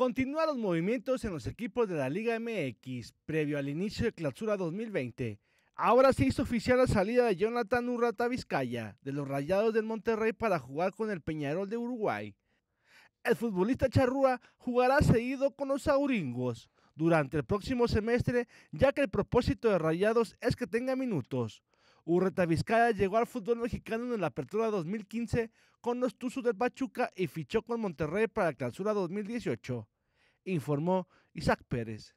Continúan los movimientos en los equipos de la Liga MX previo al inicio de Clausura 2020. Ahora se hizo oficial la salida de Jonathan Urrata Vizcaya de los Rayados del Monterrey para jugar con el Peñarol de Uruguay. El futbolista charrúa jugará seguido con los auringos durante el próximo semestre, ya que el propósito de Rayados es que tenga minutos. Urreta Vizcaya llegó al fútbol mexicano en la apertura 2015 con los Tuzos del Pachuca y fichó con Monterrey para la clausura 2018, informó Isaac Pérez.